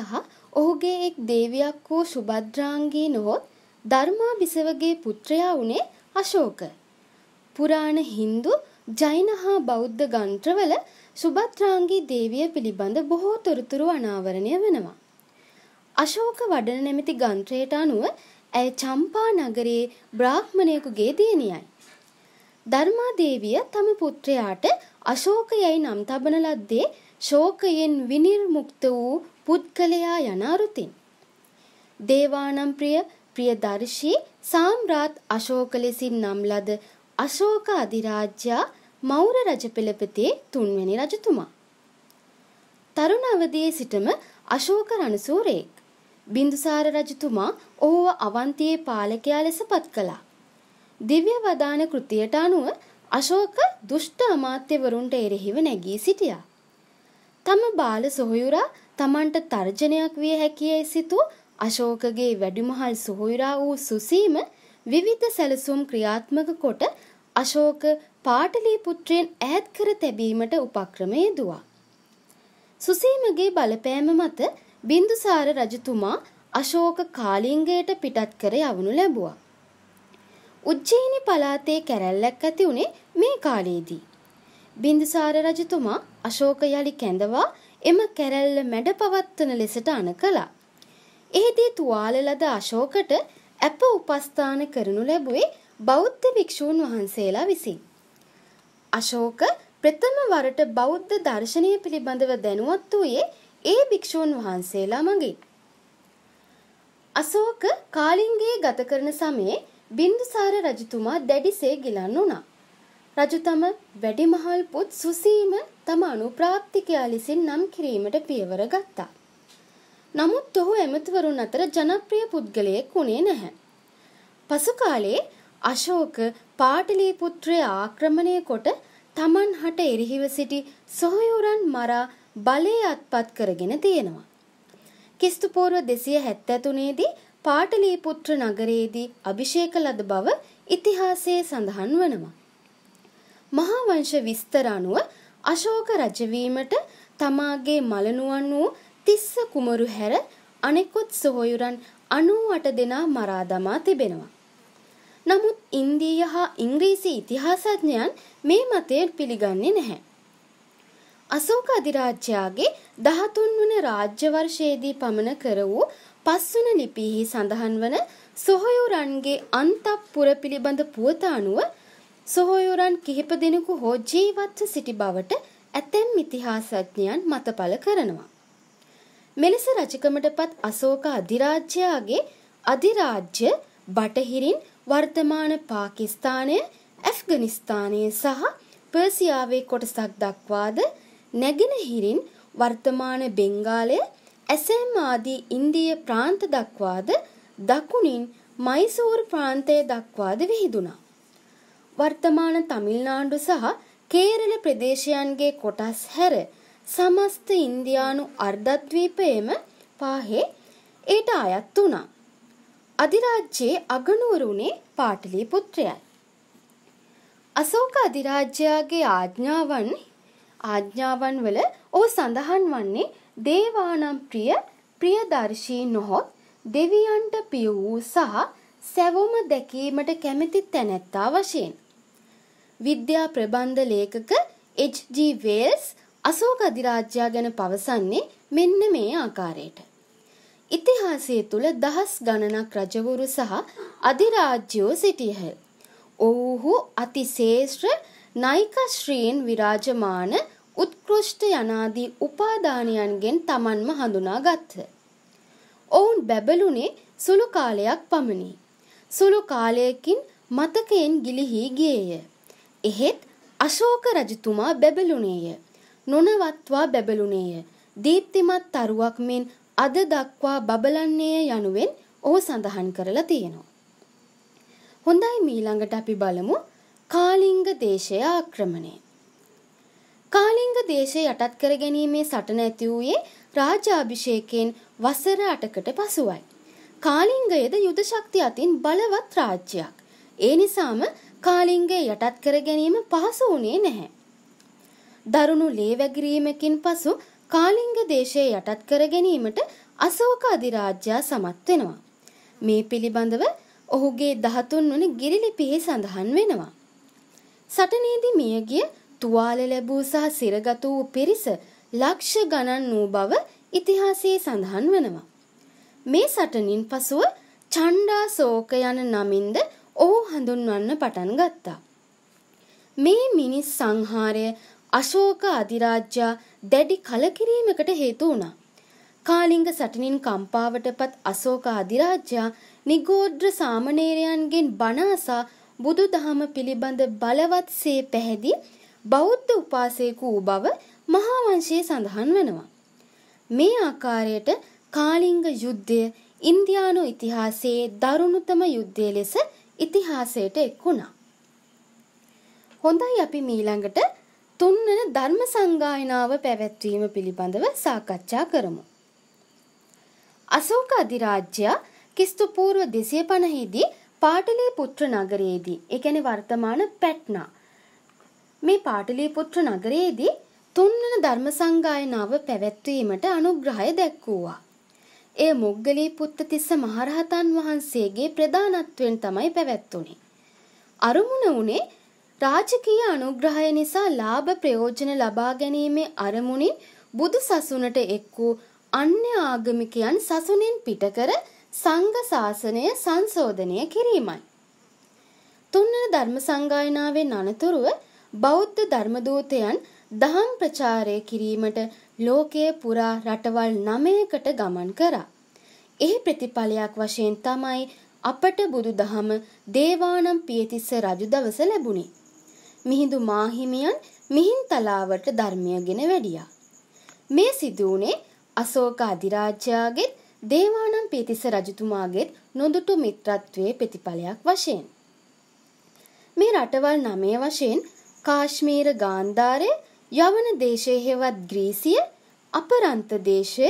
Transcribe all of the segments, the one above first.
සහ ඔහුගේ එක් දේවියක් වූ සුභද්‍රාංගී නොහොත් ධර්මා බිසවගේ පුත්‍රයා වුණේ අශෝක. පුරාණ හින්දු ජෛන හා බෞද්ධ ගන්ත්‍රවල සුභත්‍රාංගී දේවිය පිළිබඳ බොහෝ තොරතුරු අනාවරණය වෙනවා. අශෝක වඩන නැමැති ගන්ත්‍රයට අනුව ඇය චම්පා නගරයේ බ්‍රාහ්මණයෙකුගේ දියණියයි. ධර්මා දේවිය තම පුත්‍රයාට අශෝක යයි නම් තබන ලද්දේ ශෝකයෙන් විනිර්මුක්ත වූ පුද්ගලයා යන අරුතින්. දේවානම් ප්‍රිය ප්‍රියදර්ශී සාම්රාත් අශෝක ලෙසින් නම් ලද අශෝක අධිරාජ්‍යා මෞර රජ පෙළපතේ තුන්වැනි රජතුමා. තරුණ අවදියේ සිටම අශෝක රණසූරයෙක්. බින්දුසාර රජතුමා ඔහුව අවන්තියේ පාලකයා ලෙස පත් කළා. දිව්‍ය වදාන කෘතියට අනුව අශෝක දුෂ්ට අමාත්‍යවරුන්ට එරෙහිව නැගී සිටියා. තම බාල සොහොයුරා තමන්ට තර්ජනයක් විය හැකියයි සිතූ අශෝකගේ වැඩිමහල් සොහොයුරා වූ සුසීම විවිධ සැලසුම් ක්‍රියාත්මක කොට අශෝක පාටලීපුත්‍රයෙන් ඈත් කර තැබීමට උපක්‍රමය දුවා. සුසීමගේ බලපෑම මත බින්දුසාර රජතුමා අශෝක කාලිංගයට පිටත් කර යවනු ලැබුවා. උජ්ජයිනි පලාතේ කැරැල්ලක් ඇති වුණේ මේ කාලයේදී. බින්දුසාර රජතුමා අශෝක යළි කැඳවා එම කැරැල්ල මැඩ පවත්වන ලෙසට අණ කළා. එහිදී තුවාල ලද අශෝකට ඇප උපස්ථාන කරනු ලැබුවේ බෞද්ධ භික්ෂූන් වහන්සේලා විසින්. අශෝක ප්‍රථම වරට බෞද්ධ දර්ශනය පිළිබඳව දැනුවත් වූයේ ඒ භික්ෂූන් වහන්සේලා මගින්. අශෝක කාලිංගයේ ගත කරන සමයේ බින්දුසාර රජතුමා දැඩිසේ ගිලන් වුණා. රජුතම වැඩිමහල් පුත් සුසීම තම අනුප්‍රාප්තිකයා ලෙසින් නම් කිරීමට පියවර ගත්තා. නමුත් ඔහු ඇමතිවරුන් අතර ජනප්‍රිය පුද්ගලයෙක් වුණේ නැහැ. පසු කාලයේ අශෝක පාටලී පුත්‍රය ආක්‍රමණය කොට තමන් හට එරෙහිව සිටි සොහොයුරන් මරා බලය අත්පත් කරගෙන තියෙනවා. කිස්තු පූර්ව 273 දී පාටලී පුත්‍ර නගරයේදී අභිෂේක ලද බව ඉතිහාසයේ සඳහන් වෙනවා. මහාවංශ විස්තර අනුව අශෝක රජවීමට තමාගේ මලනුවන් වූ තිස්ස කුමරු හැර අනෙකුත් සොහොයුරන් 98 දෙනා මරා දමා තිබෙනවා. නමුත් ඉන්දීය හා ඉංග්‍රීසි ඉතිහාසඥයන් මේ මතය පිළිගන්නේ නැහැ. අශෝක අධිරාජ්‍යයාගේ 13 වන රාජ්‍ය වර්ෂයේදී පමණ කර වූ පස්වන ලිපියෙහි සඳහන් වන සොහොයුරන්ගේ අන්තපුර පිළිබඳ පුවත අනුව සොහොයුරන් කිහිප දෙනෙකු හෝ ජීවත්ව සිටි බවට ඇතැම් ඉතිහාසඥයන් මත පල කරනවා. මෙලෙස රජකමටපත් අසෝක අධිරාජ්‍යයාගේ අධිරාජ්‍ය බටහිරින් වර්තමාන පාකිස්තානය ඇෆ්ගනිස්ථානය සහ පර්සියාවේ කොටසක් දක්වාද නැගෙනහිරින් වර්තමාන බෙංගාලය ඇසෑම් ආදී ඉන්දිය ප්‍රාන්ත දක්වාද දකුණින් මයිසූර් ප්‍රාන්තය දක්වාද විහිදුනා. වර්තමාන තමිල්නාඩු සහ කේරළ ප්‍රදේශයන්ගේ කොටස් හැර සමස්ත ඉන්දියානු අර්ධද්වීපයේම පාහේ ඒට අයත් වුණා. අධිරාජ්‍යයේ අගනුවරුනේ පාටලී පුත්‍රයයි. අසෝක අධිරාජ්‍යයාගේ ආඥාවන් ආඥාවන් වල ඔහු සඳහන් වන්නේ දේවානම් ප්‍රිය ප්‍රියදර්ශී නොහොත් දෙවියන්ට පිය වූ සහ සැවොම දැකීමට කැමැති තැනැත්තා වශයෙන්. විද්‍යා ප්‍රබන්ධ ලේඛක H.G. වේල්ස් අශෝක අධිරාජ්‍යයා ගැන පවසන්නේ මෙන්න මේ ආකාරයට. ඉතිහාසයේ තුල දහස් ගණනක් රජවරු සහ අධිරාජ්‍යෝ සිටියහ. ඔව්හු අතිශේෂ්ඨ නයික ශ්‍රීන් විරාජමාන උත්කෘෂ්ඨ යනාදී උපාදානයන්ගෙන් Tamanම හඳුනාගත්හ. ඔවුන් බැබළුනේ සුළු කාලයක් පමණි. සුළු කාලයකින් මතකයෙන් ගිලිහි ගියේය. එහෙත් අශෝක රජතුමා බැබළුණේය. නොනවත්වා බැබළුණේය. දීප්තිමත් තරුවක් මෙන් අද දක්වා බබලන්නේය යනුවෙන් ඔහු සඳහන් කරලා තියෙනවා. හොඳයි මීළඟට අපි බලමු කාලිංග දේශය ආක්‍රමණය. කාලිංග දේශය යටත් කර ගැනීමේ සටන ඇති වූයේ රාජාභිෂේකයෙන් වසර 8කට පසුවයි. කාලිංගයද යුද ශක්තිය අතින් බලවත් රාජ්‍යයක්. ඒ නිසාම කාලිංගය යටත් කර ගැනීම පහසු වුණේ නැහැ. දරුණු ලේ වැගිරීමකින් පසු කාලිංග දේශය යටත් කර ගැනීමට අශෝක අධිරාජ්‍යයා සමත් වෙනවා. මේ පිළිබඳව ඔහුගේ 13 වන ගිරිලිපියේ සඳහන් වෙනවා. සටනේදී මියගිය තුවාල ලැබූ සහ සිරගත වූ පිරිස ලක්ෂ ගණන් වූ බව ඉතිහාසයේ සඳහන් වෙනවා. මේ සටනින් පසුව චණ්ඩාශෝක යන නමින්ද ඔහු හඳුන්වන්න පටන් ගත්තා. මේ මිනිස් සංහාරය අශෝක අධිරාජ්‍යා දැඩි කලකිරීමකට හේතු වුණා. කාලිංග සටනින් කම්පාවටපත් අශෝක අධිරාජ්‍යා නිගෝඩ්‍ර සාමණේරයන්ගෙන් බණ අසා බුදුදහම පිළිබඳ බලවත්සේ පැහැදී බෞද්ධ උපාසකයෙකු වූ බව මහා වංශයේ සඳහන් වෙනවා. මේ ආකාරයට කාලිංග යුද්ධය ඉන්දියානු ඉතිහාසයේ දරුණුතම යුද්ධය ලෙස ඉතිහාසයට එක් වුණා. හොඳයි අපි මීළඟට තුන්වන ධර්ම සංගායනාව පැවැත්වීම පිළිබඳව සාකච්ඡා කරමු. අශෝක අධිරාජ්‍යයා කිස්තු පූර්ව 250දී පාටලිපුත්‍ර නගරයේදී, ඒ කියන්නේ වර්තමාන පැට්නා. මේ පාටලිපුත්‍ර නගරයේදී තුන්වන ධර්ම සංගායනාව පැවැත්වීමට අනුග්‍රහය දැක්වුවා. එය මොග්ගලී පුත්තතිස්ස මහරහතන් වහන්සේගේ ප්‍රධානත්වයෙන් තමයි පැවැත්වුණේ. අරමුණ වුණේ රාජකීය අනුග්‍රහය නිසා ලාභ ප්‍රයෝජන ලබා ගැනීමේ අරමුණින් බුදු සසුනට එක් වූ අන්‍ය ආගමිකයන් සසුනින් පිටකර සංඝ ශාසනය සංශෝධනය කිරීමයි. තුන්වන ධර්ම සංගායනාවේ අනතුරුව බෞද්ධ ධර්ම දූතයන් දහම් ප්‍රචාරය කිරීමට ලෝකය පුරා රටවල් 9කට ගමන් කරා. එහි ප්‍රතිඵලයක් වශයෙන් තමයි අපට බුදුදහම දේවානම් පියතිස්ස රජු දවස ලැබුණේ. මිහිඳු මාහිමියන් මිහින්තලාවට ධර්මයගෙන වැඩියා. මේ සිදු වුණේ අශෝක අධිරාජ්‍යයාගේ දේවානම් පියතිස්ස රජතුමාගේත් නොදුටු මිත්‍රත්වයේ ප්‍රතිඵලයක් වශයෙන්. මේ රටවල් නමය වශයෙන් කාශ්මීර ගාන්ධාරය යවන දේශයේ හෙවත් ග්‍රීසිය අපරන්ත දේශය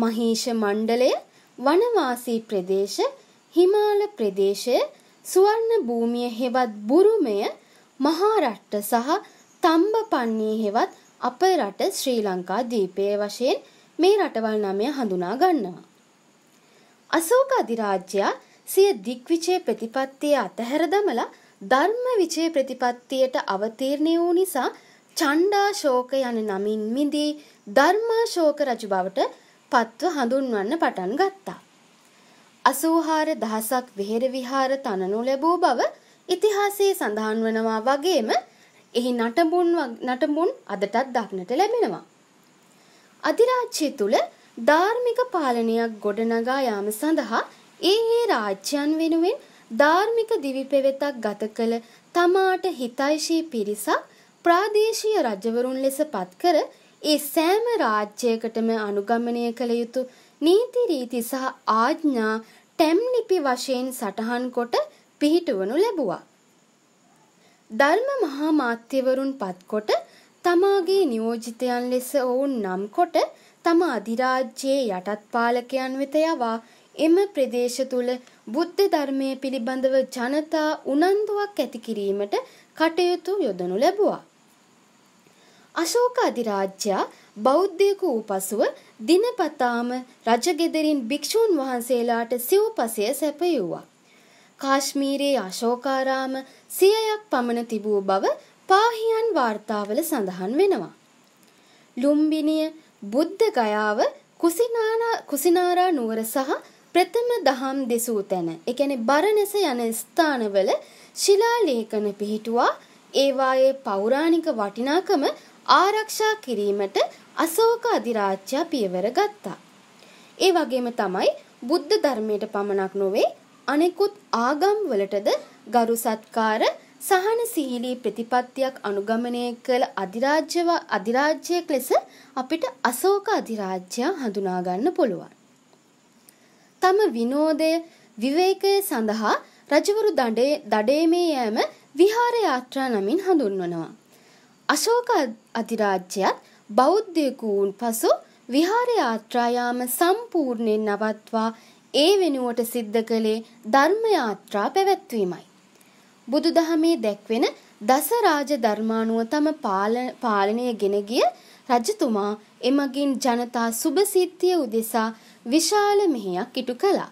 මහීෂ මණ්ඩලය වනවාසී ප්‍රදේශ හිමාල ප්‍රදේශය සුවර්ණ භූමිය හෙවත් බුරුමය මහාරට්ට සහ තම්බපන්නේ හෙවත් අපේ රට ශ්‍රී ලංකා දීපයේ වශයෙන් මේ රටවල් නමය හඳුනා ගන්නවා. අශෝක අධිරාජ්‍යයා සිය දික්විචේ ප්‍රතිපත්තිය අතහැර දමලා ධර්ම විචේ ප්‍රතිපත්තියට අවතීර්ණය වූ නිසා චණ්ඩා ශෝක යන නමින් මිදී ධර්මා ශෝක රජු බවට පත්ව හඳුන්වන්න පටන් ගත්තා. අසූහාර දහසක් විහෙර විහාර තනනු ලැබූ බව ඉතිහාසයේ සඳහන් වනවා වගේම එහි නටබුන් නටබුන් අදටත් දක්නට ලැබෙනවා. අධිරාජ්‍ය තුල ධාර්මික පාලනයක් ගොඩනගා යාම සඳහා ඒ ඒ රාජ්‍යයන් වෙනුවෙන් ධාර්මික දිවි පෙවෙතක් ගත කළ තමාට හිතයිශී පිරිසක් ප්‍රාදේශීය රජවරුන් ලෙස පත් කර ඒ සෑම රාජ්‍යයකටම අනුගමනය කළ යුතු නීති රීති සහ ආඥා ටැම් ලිපි වශයෙන් සටහන් කොට පිහිටුවනු ලැබුවා. ධර්ම මහා මාත්‍යවරුන් පත්කොට තමාගේ නියෝජිතයන් ලෙස ඔවුන් නම් කොට තම අධිරාජ්‍යයේ යටත් පාලකයන් වෙත යවා එම ප්‍රදේශ තුල බුද්ධ ධර්මයේ පිළිබඳව ජනතා උනන්දුවක් ඇති කිරීමට කටයුතු යොදනු ලැබුවා. අශෝක අධිරාජ්‍යා බෞද්ධයෙකු වූ පසුව දිනපතාම රජගෙදරින් භික්ෂූන් වහන්සේලාට සිව්පසය සැපයුවා. කාශ්මීරයේ අශෝකාරාම සියයක් පමණ තිබූ බව පාහියන් වාර්තාවල සඳහන් වෙනවා. ලුම්බිනිය බුද්ධ ගයාව කුසිනාරා නුවර සහ ප්‍රථම දහම් දෙසූ තැන ඒ කියන්නේ බරණැස යන ස්ථානවල ශිලා ලේඛන පිහිටුවා ඒවායේ පෞරාණික වටිනාකම ආරක්ෂා කිරීමට අශෝක අධිරාජ්‍යය පියවර ගත්තා. ඒ වගේම තමයි බුද්ධ ධර්මයට පමණක් නොවේ අනෙකුත් ආගම් වලටද ගරු සත්කාර සහනශීලී ප්‍රතිපත්තියක් අනුගමනය කළ අධිරාජ්‍යව අධිරාජ්‍යයක් ලෙස අපිට අශෝක අධිරාජ්‍යය හඳුනා ගන්න පුළුවන්. තම විනෝදය විවේකය සඳහා රජවරු දඩේ දඩේමේ යෑම විහාර යාත්‍රා නමින් හඳුන්වනවා. අශෝක අධිරාජ්‍යයත් බෞද්ධයෙකු වූන් පසු විහාර යාත්‍රා යාම සම්පූර්ණයෙන් නවත්වා ඒ වෙනුවට සිද්ධ කළේ ධර්ම යාත්‍රා පැවැත්වීමයි. බුදුදහමේ දැක්වෙන දස රාජ ධර්මානුව තම පාලනය ගෙන ගිය රජතුමා එමගින් ජනතා සුභසිද්ධිය උදෙසා විශාල මෙහෙයක් ඉටු කළා.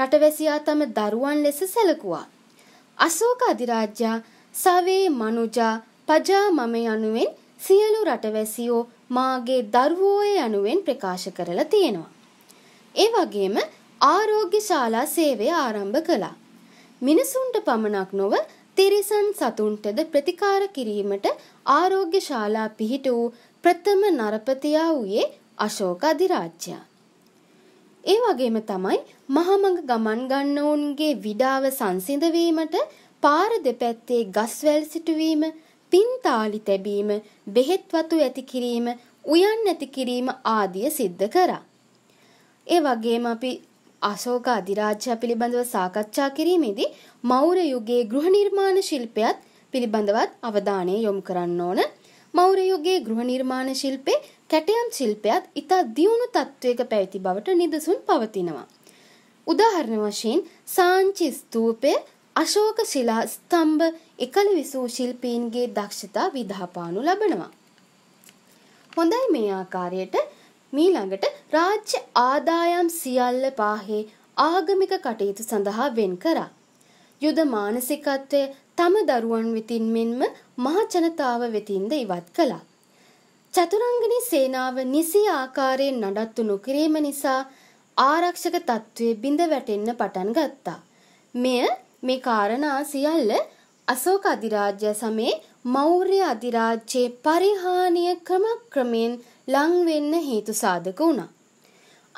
රටවැසියා තම දරුවන් ලෙස සැලකුවා. අශෝක අධිරාජ්‍යා සවේ මනුජා පජා මම යනුවෙන් සියලු රටවැසියෝ මාගේ දරුවෝය යනුවෙන් ප්‍රකාශ කරලා තියෙනවා. ඒ වගේම ආරෝග්‍ය ශාලා සේවය ආරම්භ කළා. මිනිසුන්ට පමණක් නොව තිරිසන් සතුන්ටද ප්‍රතිකාර කිරීමට ආරෝග්‍ය ශාලා පිහිට වූ ප්‍රථම නරපතියා වූයේ අශෝක අධිරාජ්‍යයා. ඒ වගේම තමයි මහමඟ ගමන් ගන්නවුන්ගේ විඩාව සංසිඳවීමට පාර දෙපැත්තේ ගස්වැල් සිටුවීම පින්තාලි තැබීම, බෙහෙත් වතු ඇති කිරීම, උයන් ඇති කිරීම ආදිය සිද්ධ කරා. ඒ වගේම අපි අශෝක අධිරාජ්‍ය පිළිබඳව සාකච්ඡා කිරීමේදී මෞර්ය යුගයේ ගෘහ නිර්මාණ ශිල්පයත් පිළිබඳවත් අවධානය යොමු කරන්න ඕන. මෞර්ය යුගයේ ගෘහ නිර්මාණ ශිල්පේ කැටයම් ශිල්පයත් ඉතා දියුණු තත්ත්වයක පැවති බවට නිදසුන් පවතිනවා. උදාහරණ වශයෙන් සාංචි ස්තූපය අශෝක ශිලා ස්තම්භ එකල විසූ ශිල්පීන්ගේ දක්ෂතා විදහාපානු ලබනවා. හොඳයි මේ ආකාරයට මීළඟට රාජ්‍ය ආදායම් සියල්ල පාහේ ආගමික කටයුතු සඳහා වෙන් කරා. යුද මානසිකත්වය තම දරුවන් වෙතින් මෙන්ම මහජනතාව වෙතින්ද ඉවත් කළා. චතුරංගනි සේනාව නිසි ආකාරයෙන් නඩත්තු නොකිරීම නිසා ආරක්ෂක තත්ත්වයේ බිඳ වැටෙන්න පටන් ගත්තා. මෙය මේ කාරණා සියල්ල අශෝක අධිරාජ්‍ය සමයේ මෞර්ය අධිරාජ්‍යයේ පරිහානිය ක්‍රමක්‍රමයෙන් ලං වෙන්න හේතු සාධක වුණා.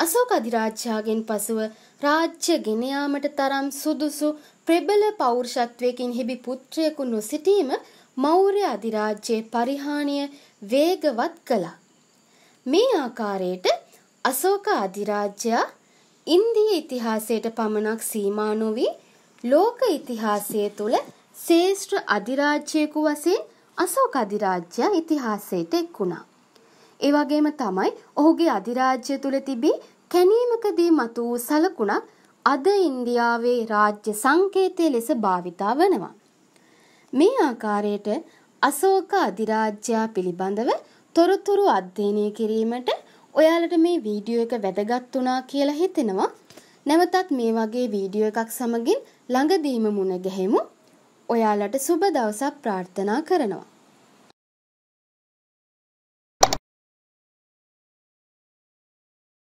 අශෝක අධිරාජ්‍යයෙන් පසුව රාජ්‍ය ගෙන යාමට තරම් සුදුසු ප්‍රබල පෞරුෂත්වයකින් හිබි පුත්‍රයෙකු නොසිටීම මෞර්ය අධිරාජ්‍යයේ පරිහානිය වේගවත් කළා. මේ ආකාරයට අශෝක අධිරාජ්‍යයා ඉන්දීය ඉතිහාසයට පමණක් සීමා නොවි ලෝක ඉතිහාසය තුළ ශ්‍රේෂ්ඨ අධිරාජ්‍යයෙකු වශයෙන් අශෝක අධිරාජ්‍ය ඉතිහාසයට එක් වුණා. ඒ වගේම තමයි ඔහුගේ අධිරාජ්‍ය තුල තිබී කැණීමකදී මතු වූ සලකුණක් අද ඉන්දියාවේ රාජ්‍ය සංකේතය ලෙස භාවිතා වෙනවා. මේ ආකාරයට අශෝක අධිරාජ්‍ය පිළිබඳව තොරතුරු අධ්‍යයනය කිරීමට ඔයාලට මේ වීඩියෝ එක වැදගත් වුණා කියලා හිතෙනවා. නැවතත් මේ වගේ වීඩියෝ එකක් සමගින් ළඟදීම මුණ ගැහෙමු. ඔයාලට සුබ දවසක් ප්‍රාර්ථනා කරනවා.